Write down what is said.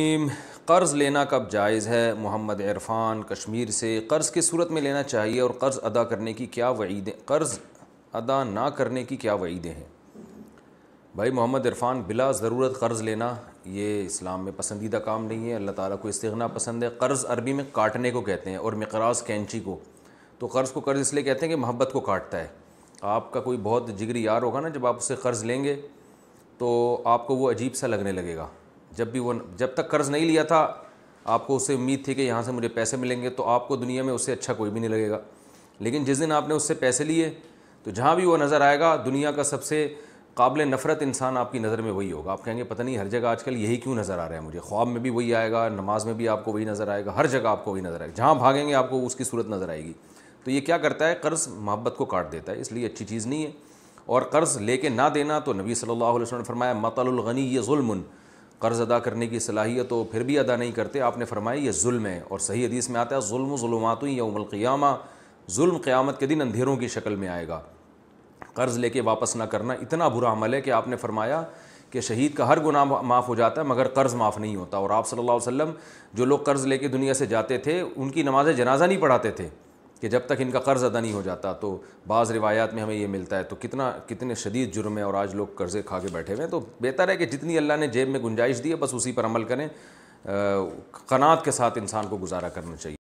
कर्ज़ लेना कब जायज़ है मोहम्मद इरफान कश्मीर से कर्ज़ की सूरत में लेना चाहिए और कर्ज़ अदा करने की क्या वईदें कर्ज़ अदा ना करने की क्या वईदें हैं भाई मोहम्मद इरफान बिला ज़रूरत कर्ज़ लेना ये इस्लाम में पसंदीदा काम नहीं है अल्लाह ताला को इस्तना पसंद है कर्ज़ अरबी में काटने को कहते हैं और मकराज कैंची को तो कर्ज़ को कर्ज़ इसलिए कहते हैं कि मोहब्बत को काटता है आपका कोई बहुत जिगरी यार होगा ना जब आप उससे कर्ज़ लेंगे तो आपको वो अजीब सा लगने लगेगा जब भी वो जब तक कर्ज़ नहीं लिया था आपको उससे उम्मीद थी कि यहाँ से मुझे पैसे मिलेंगे तो आपको दुनिया में उससे अच्छा कोई भी नहीं लगेगा लेकिन जिस दिन आपने उससे पैसे लिए तो जहाँ भी वो नज़र आएगा दुनिया का सबसे काबिल नफ़रत इंसान आपकी नज़र में वही होगा आप कहेंगे पता नहीं हर जगह आजकल यही क्यों नज़र आ रहा है मुझे ख्वाब में भी वही आएगा नमाज में भी आपको वही नज़र आएगा हर जगह आपको वही नज़र आएगा जहाँ भागेंगे आपको उसकी सूरत नज़र आएगी तो ये क्या करता है कर्ज़ मोहब्बत को काट देता है इसलिए अच्छी चीज़ नहीं है और कर्ज़ लेके ना देना तो नबी सल्लल्लाहु अलैहि वसल्लम ने फरमाया मतलगनी ये जुल्मन कर्ज़ अदा करने की सलाहियत तो फिर भी अदा नहीं करते आपने फरमाया ये जुल्म है और सही हदीस में आता है जुल्म जुलमात यौमलक़ियामा जुल्म क़्यामत के दिन अंधेरों की शक्ल में आएगा कर्ज़ लेके वापस ना करना इतना बुरा अमल है कि आपने फरमाया कि शहीद का हर गुनाह माफ़ हो जाता है मगर कर्ज़ माफ़ नहीं होता और आप सल्लल्लाहु अलैहि वसल्लम जो लोग कर्ज़ लेके दुनिया से जाते थे उनकी नमाज जनाजा नहीं पढ़ाते थे कि जब तक इनका कर्ज़ अदा नहीं हो जाता तो बाज़ रिवायात में हमें ये मिलता है तो कितना कितने शदीद जुर्म है और आज लोग कर्ज़े खा के बैठे हुए हैं तो बेहतर है कि जितनी अल्लाह ने जेब में गुंजाइश दी है बस उसी पर अमल करें कनात के साथ इंसान को गुजारा करना चाहिए